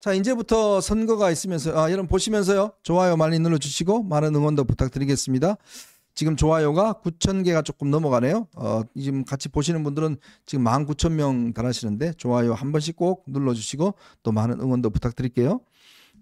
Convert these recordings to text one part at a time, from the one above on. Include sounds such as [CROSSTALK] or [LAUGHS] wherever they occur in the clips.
자, 이제부터 선거가 있으면서, 아, 여러분 보시면서요. 좋아요 많이 눌러주시고, 많은 응원도 부탁드리겠습니다. 지금 좋아요가 9,000개가 조금 넘어가네요. 어, 지금 같이 보시는 분들은 지금 19,000명 달하시는데, 좋아요 한 번씩 꼭 눌러주시고, 또 많은 응원도 부탁드릴게요.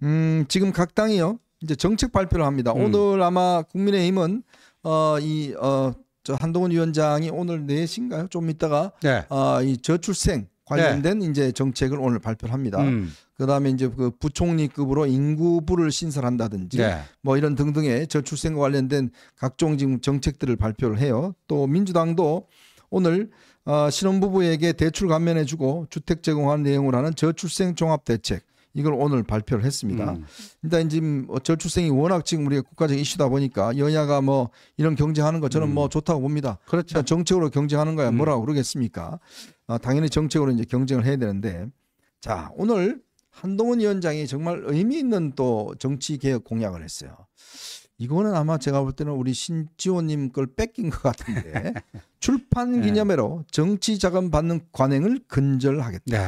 음, 지금 각 당이요. 이제 정책 발표를 합니다. 음. 오늘 아마 국민의힘은, 어, 이, 어, 저 한동훈 위원장이 오늘 4시인가요? 좀있다가 네. 어, 이 저출생, 관련된 네. 이제 정책을 오늘 발표를 합니다. 음. 그다음에 이제 그 부총리급으로 인구부를 신설한다든지 네. 뭐 이런 등등의 저출생과 관련된 각종 지금 정책들을 발표를 해요. 또 민주당도 오늘 어, 신혼부부에게 대출 감면해주고 주택 제공하는 내용으로 하는 저출생 종합 대책 이걸 오늘 발표를 했습니다. 음. 일단 지금 저출생이 워낙 지금 우리가 국가적 이슈다 보니까 여야가 뭐 이런 경쟁하는 거 저는 음. 뭐 좋다고 봅니다. 그렇죠. 정책으로 경쟁하는 거야 음. 뭐라고 그러겠습니까? 아, 당연히 정책으로 이제 경쟁을 해야 되는데 자 오늘 한동훈 위원장이 정말 의미 있는 또 정치 개혁 공약을 했어요. 이거는 아마 제가 볼 때는 우리 신지호님 걸 뺏긴 것 같은데 [LAUGHS] 출판 기념회로 네. 정치 자금 받는 관행을 근절하겠다. 네.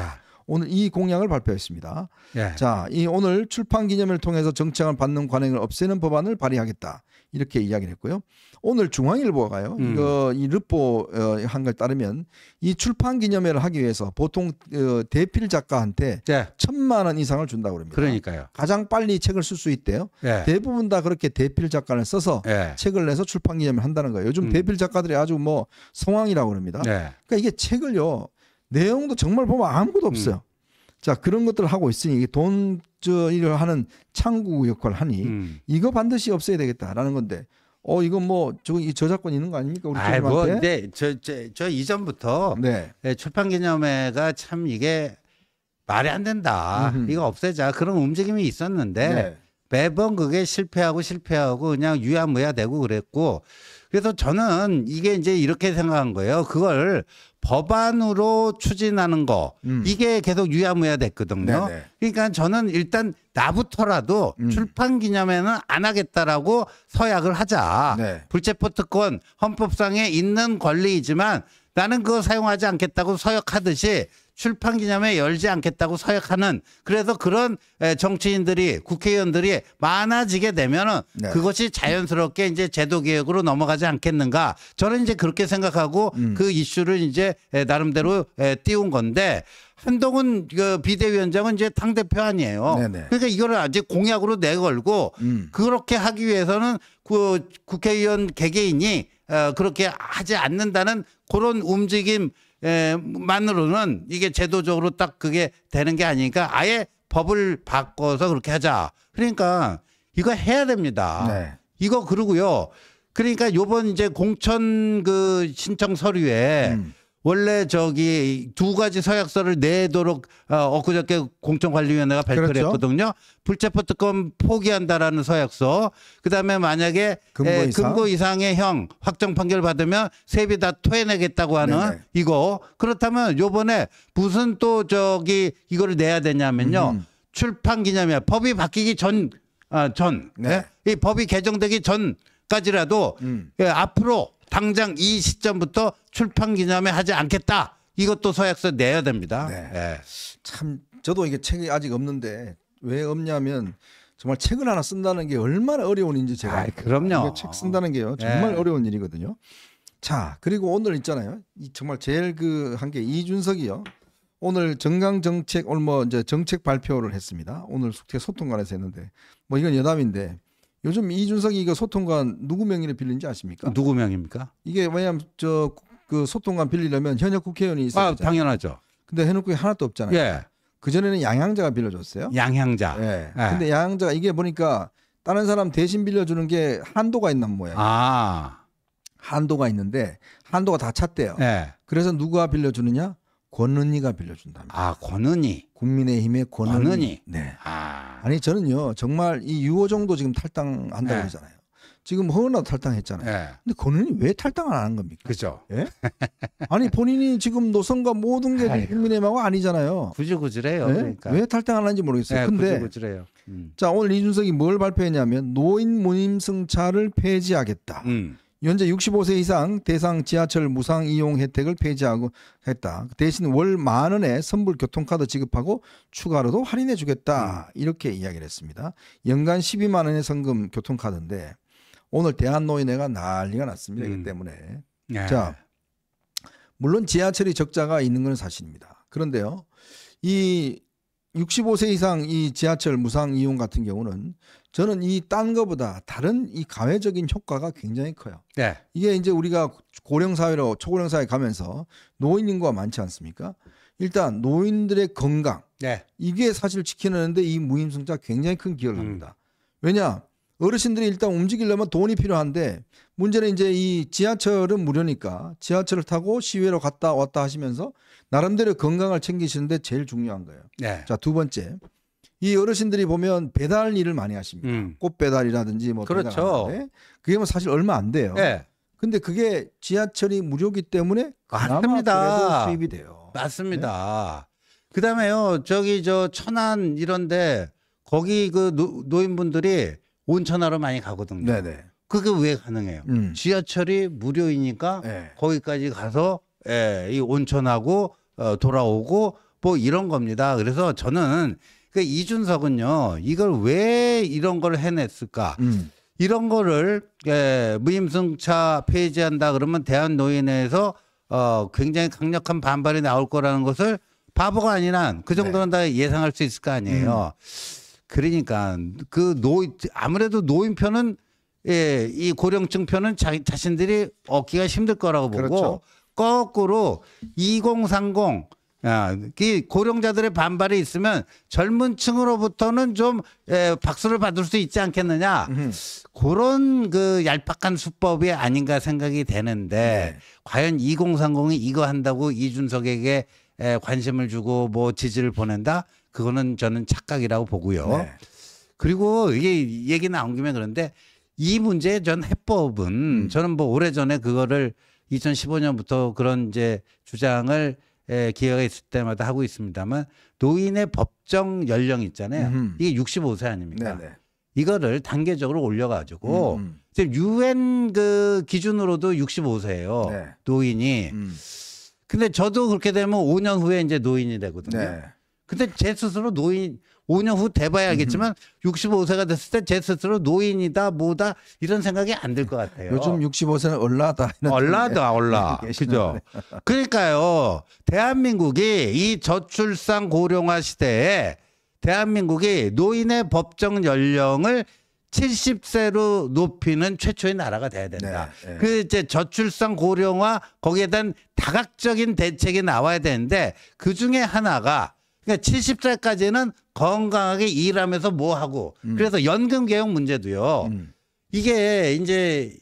오늘 이 공약을 발표했습니다. 예. 자, 이 오늘 출판 기념을 일 통해서 정책을 받는 관행을 없애는 법안을 발의하겠다. 이렇게 이야기를 했고요. 오늘 중앙일보가요. 음. 이거 이 르포 어, 한걸 따르면 이 출판 기념회를 하기 위해서 보통 어, 대필 작가한테 예. 천만 원 이상을 준다고 합니다. 그러니까요. 가장 빨리 책을 쓸 수 있대요. 예. 대부분 다 그렇게 대필 작가를 써서 예. 책을 내서 출판 기념을 한다는 거예요. 요즘 음. 대필 작가들이 아주 뭐 성황이라고 그럽니다 예. 그러니까 이게 책을요. 내용도 정말 보면 아무것도 음. 없어요. 음. 자 그런 것들을 하고 있으니 돈저 일을 하는 창구 역할을 하니 음. 이거 반드시 없애야 되겠다라는 건데 어 이건 뭐저이 저작권 있는 거 아닙니까 우리 아이 뭐 근데 저저 저, 저 이전부터 네. 예, 출판 기념회가 참 이게 말이 안 된다 음흠. 이거 없애자 그런 움직임이 있었는데 네. 매번 그게 실패하고 실패하고 그냥 유야무야 되고 그랬고 그래서 저는 이게 이제 이렇게 생각한 거예요. 그걸 법안으로 추진하는 거 음. 이게 계속 유야무야 됐거든요. 네네. 그러니까 저는 일단 나부터라도 음. 출판 기념회는 안 하겠다라고 서약을 하자. 네. 불체포 특권 헌법상에 있는 권리이지만 나는 그거 사용하지 않겠다고 서약하듯이 출판 기념회 열지 않겠다고 서약하는 그래서 그런 정치인들이 국회의원들이 많아지게 되면은 네. 그것이 자연스럽게 이제 제도 개혁으로 넘어가지 않겠는가 저는 이제 그렇게 생각하고 음. 그 이슈를 이제 나름대로 띄운 건데 한동훈 그 비대위원장은 이제 당 대표 아니에요. 네네. 네. 그러니까 이거를 아직 공약으로 내걸고 음. 그렇게 하기 위해서는 그 국회의원 개개인이 어, 그렇게 하지 않는다는 그런 움직임 에, 예, 만으로는 이게 제도적으로 딱 그게 되는 게 아니니까 아예 법을 바꿔서 그렇게 하자. 그러니까 이거 해야 됩니다. 네. 이거 그러고요. 그러니까 요번 이제 공천 그 신청 서류에 음. 원래 저기 두 가지 서약서를 내도록 어, 엊그저께 공청관리위원회가 발표를 그렇죠. 했거든요. 불체포 특권 포기한다라는 서약서. 그다음에 만약에 금고, 에, 예, 이상. 금고 이상의 형 확정 판결 받으면 세비 다 토해내겠다고 하는 네네. 이거. 그렇다면 요번에 무슨 또 저기 이거를 내야 되냐면요. 음. 출판 기념일 법이 바뀌기 전, 아, 전. 네. 네? 이 법이 개정되기 전까지라도 음. 예, 앞으로 당장 이 시점부터 출판 기념회 하지 않겠다. 이것도 서약서 내야 됩니다. 네. 네. 참 저도 이게 책이 아직 없는데 왜 없냐면 정말 책을 하나 쓴다는 게 얼마나 어려운 인지 제가 아, 그럼요. 책 쓴다는 게요 정말 네. 어려운 일이거든요. 자 그리고 오늘 있잖아요. 이 정말 제일 그 한 게 이준석이요. 오늘 정강 정책 오늘 뭐 이제 정책 발표를 했습니다. 오늘 숙제 소통관에서 했는데 뭐 이건 여담인데 요즘 이준석이 이거 소통관 누구 명의로 빌린지 아십니까? 누구 명입니까? 이게 왜냐하면 저 그 소통관 빌리려면 현역 국회의원이 있어야 아, 요 당연하죠. 근데 해놓고 회 하나도 없잖아요. 예. 그 전에는 양향자가 빌려줬어요. 양향자. 예. 예. 근데 양향자가 이게 보니까 다른 사람 대신 빌려주는 게 한도가 있는 모양 아. 한도가 있는데 한도가 다 찼대요. 예. 그래서 누가 빌려주느냐? 권은희가 빌려준다면. 아, 권은희. 국민의힘의 권은희. 네. 아. 아니 저는요 정말 이 유호정도 지금 탈당한다고 네. 그러잖아요. 지금 허은아 탈당했잖아요. 네. 근데 권은희 왜 탈당을 안 하는 겁니까? 그죠. 예? 아니 본인이 지금 노선과 모든 게 아이고. 국민의힘하고 아니잖아요. 구질구질해요. 네? 그러니까. 왜 탈당 안 하는지 모르겠어요. 네, 근데 구질구질해요. 음. 자 오늘 이준석이 뭘 발표했냐면 노인 모임 승차를 폐지하겠다. 음. 현재 65세 이상 대상 지하철 무상 이용 혜택을 폐지하고 했다. 대신 월 만 원에 선불 교통카드 지급하고 추가로도 할인해 주겠다. 음. 이렇게 이야기를 했습니다. 연간 12만 원의 성금 교통카드인데 오늘 대한노인회가 난리가 났습니다. 음. 이기 때문에. 네. 자, 물론 지하철이 적자가 있는 건 사실입니다. 그런데요. 이 65세 이상 이 지하철 무상 이용 같은 경우는 저는 이 딴 거보다 다른 이 감회적인 효과가 굉장히 커요. 네. 이게 이제 우리가 고령 사회로 초고령 사회 가면서 노인 인구가 많지 않습니까? 일단 노인들의 건강 네. 이게 사실 지키는데 이 무임승차 굉장히 큰 기여를 음. 합니다. 음. 왜냐 어르신들이 일단 움직이려면 돈이 필요한데 문제는 이제 이 지하철은 무료니까 지하철을 타고 시외로 갔다 왔다 하시면서 나름대로 건강을 챙기시는데 제일 중요한 거예요. 네. 자두 번째 이 어르신들이 보면 배달 일을 많이 하십니다. 음. 꽃 배달이라든지 뭐 그렇죠. 그게 뭐 사실 얼마 안 돼요. 네. 근데 그게 지하철이 무료기 때문에 맞습니다. 수입이 돼요. 맞습니다. 네? 그다음에요. 저기 저 천안 이런데 거기 그 노, 인분들이 온천하러 많이 가거든요. 네네. 그게 왜 가능해요? 음. 지하철이 무료이니까 네. 거기까지 가서 예, 이 온천하고 어, 돌아오고 뭐 이런 겁니다. 그래서 저는 그 이준석은요 이걸 왜 이런 걸 해냈을까? 음. 이런 거를 예, 무임승차 폐지한다 그러면 대한 노인회에서 어, 굉장히 강력한 반발이 나올 거라는 것을 바보가 아니라그 네. 정도는 네. 다 예상할 수 있을 거 아니에요. 음. 그러니까 그노 아무래도 노인 편은 예, 이 고령층 편은 자, 기 자신들이 얻기가 힘들 거라고 보고 그렇죠. 거꾸로 2030 아, 이 그 고령자들의 반발이 있으면 젊은 층으로부터는 좀 에, 예, 박수를 받을 수 있지 않겠느냐. 음. 그런 그 얄팍한 수법이 아닌가 생각이 되는데 네. 과연 2030이 이거 한다고 이준석에게 에, 예, 관심을 주고 뭐 지지를 보낸다? 그거는 저는 착각이라고 보고요. 네. 그리고 이게 얘기 나온 김에 그런데 이 문제의 전 해법은 음. 저는 뭐 오래전에 그거를 2015년부터 그런 이제 주장을 에, 예, 기회가 있을 때마다 하고 있습니다만 노인의 법정 연령 있잖아요. 음흠. 이게 65세 아닙니까? 네네. 네. 이거를 단계적으로 올려가지고 음, 음. 지금 유엔 그 기준으로도 65세예요. 네. 노인이. 음. 근데 저도 그렇게 되면 5년 후에 이제 노인이 되거든요. 네. 근데 제 스스로 노인 5년 후 돼봐야 알겠지만 65세가 됐을 때 제 스스로 노인이다 뭐다 이런 생각이 안 들 것 같아요. 요즘 65세는 얼라다. 얼라다 얼라. [LAUGHS] 그죠. 그러니까요. 대한민국이 이 저출산 고령화 시대에 대한민국이 노인의 법정 연령을 70세로 높이는 최초의 나라가 돼야 된다. 네, 네. 그 이제 저출산 고령화 거기에 대한 다각적인 대책이 나와야 되는데 그 중에 하나가 그러니까 70살까지는 건강하게 일하면서 뭐 하고 음. 그래서 연금 개혁 문제도요. 음. 이게 이제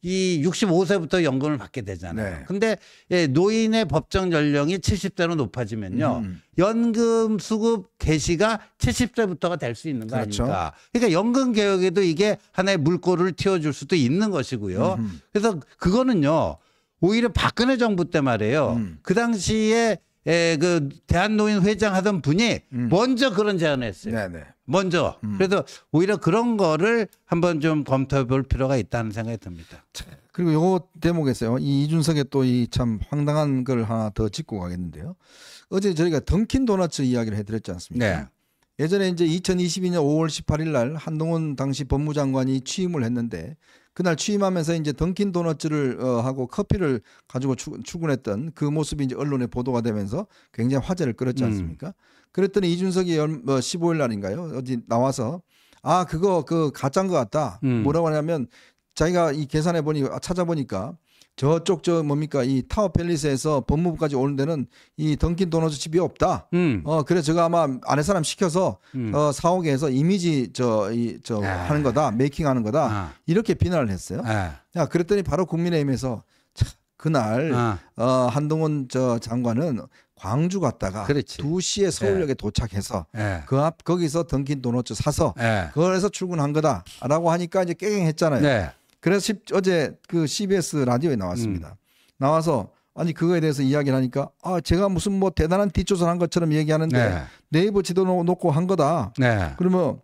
이 65세부터 연금을 받게 되잖아요. 네. 근데 예, 노인의 법정 연령이 70대로 높아지면요. 음, 음. 연금 수급 개시가 7 0대부터가될 수 있는 거 그렇죠. 아닙니까? 그러니까 연금 개혁에도 이게 하나의 물꼬를 튀어 줄 수도 있는 것이고요. 음, 음. 그래서 그거는요. 오히려 박근혜 정부 때 말이에요. 그 당시에 에, 예, 그 대한노인 회장 하던 분이 음. 먼저 그런 제안을 했어요. 네네. 네. 먼저. 음. 그래서 오히려 그런 거를 한번 좀 검토해 볼 필요가 있다는 생각이 듭니다. 그리고 요거 대목에서요. 이 이준석의 또 이 참 황당한 걸 하나 더 짚고 가겠는데요. 어제 저희가 던킨 도너츠 이야기를 해드렸지 않습니까? 네. 예전에 이제 2022년 5월 18일 날 한동훈 당시 법무장관이 취임을 했는데 그날 취임하면서 이제 던킨 도너츠를 어, 하고 커피를 가지고 추, 출근했던 그 모습이 이제 언론에 보도가 되면서 굉장히 화제를 끌었지 음. 않습니까? 음. 그랬더니 이준석이 열, 뭐 15일 날인가요? 어디 나와서 아 그거 그 가짜인 것 같다. 음. 뭐라고 하냐면 자기가 이 계산해 보니 아, 찾아보니까 저쪽 저 뭡니까 이 타워 팰리스에서 법무부까지 오는 데는 이 던킨 도너츠 집이 없다. 음. 어 그래 제가 아마 아내 사람 시켜서 음. 어 사옥에서 이미지 저 이저 저 하는 거다, 메이킹 하는 거다 아. 이렇게 비난을 했어요. 아. 야 그랬더니 바로 국민의힘에서 그날 아. 어 한동훈 저 장관은 광주 갔다가 그렇지. 2시에 서울역에 예. 도착해서 예. 그앞 거기서 던킨 도너츠 사서 예. 그래서 출근한 거다라고 하니까 이제 깨갱했잖아요. 네. 그래서 어제 그 CBS 라디오에 나왔습니다. 음. 나와서 아니 그거에 대해서 이야기를 하니까 아 제가 무슨 뭐 대단한 뒷조사를 한 것처럼 얘기하는데 네. 이버 지도 놓고 한 거다. 네. 그러면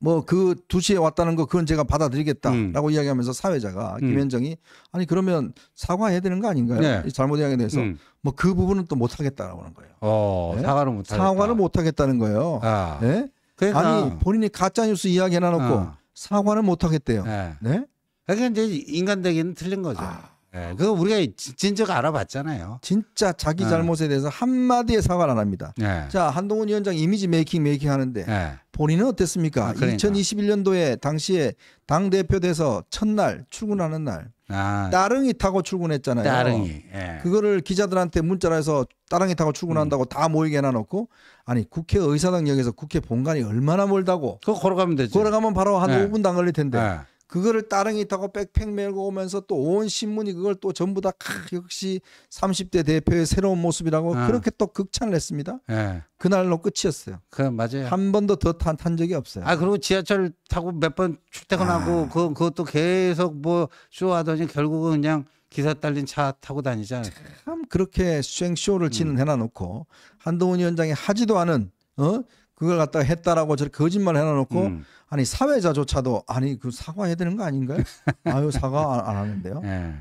뭐 그 2시에 왔다는 거 그건 제가 받아들이겠다라고 음. 이야기하면서 사회자가 음. 김현정이 아니 그러면 사과해야 되는 거 아닌가요? 네. 잘못 이야기에 대해서 음. 뭐그 부분은 또 못 하겠다라고 하는 거예요. 어, 네? 사과를 못 하겠다. 사과를 못 하겠다는 거예요. 아. 네? 그러니까. 아니 본인이 가짜 뉴스 이야기 해놔 놓고 아. 어. 사과를 못 하겠대요. 네? 네? 그게 그러니까 이제 인간되기는 틀린 거죠. 아. 예, 그거 우리가 진짜 알아봤잖아요. 진짜 자기 예. 잘못에 대해서 한마디의 사과를 안 합니다. 예. 자, 한동훈 위원장 이미지 메이킹 메이킹 하는데 예. 본인은 어땠습니까? 아, 그러니까. 2021년도에 당시에 당 대표 돼서 첫날 출근하는 날 아, 따릉이 타고 출근했잖아요. 따릉이. 예. 그거를 기자들한테 문자로 해서 따릉이 타고 출근한다고 음. 다 모이게 해놔놓고 아니 국회 의사당역에서 국회 본관이 얼마나 멀다고. 그거 걸어가면 되지. 걸어가면 바로 한 5분 예. 당 걸릴 텐데. 그거를 따릉이 타고 백팩 메고 오면서 또 온 신문이 그걸 또 전부 다 캬, 역시 30대 대표의 새로운 모습이라고 어. 그렇게 또 극찬을 했습니다. 예. 그날로 끝이었어요. 그 맞아요. 한 번도 더탄탄 적이 없어요. 아 그리고 지하철 타고 몇 번 출퇴근하고 아. 그 그것도 계속 뭐 쇼하더니 결국은 그냥 기사 딸린 차 타고 다니잖아요. 참 그렇게 수행 쇼를 음. 진행해놔 놓고 한동훈 위원장이 하지도 않은 어 그걸 갖다가 했다라고 저렇게 거짓말 해놔놓고 음. 아니 사회자조차도 아니 그 사과해야 되는 거 아닌가요? [LAUGHS] 아유 사과 안, 하는데요. 네.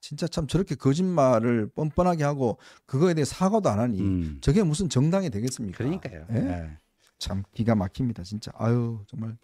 진짜 참 저렇게 거짓말을 뻔뻔하게 하고 그거에 대해 사과도 안 하니 음. 저게 무슨 정당이 되겠습니까? 그러니까요. 네. 참 기가 막힙니다 진짜. 아유 정말.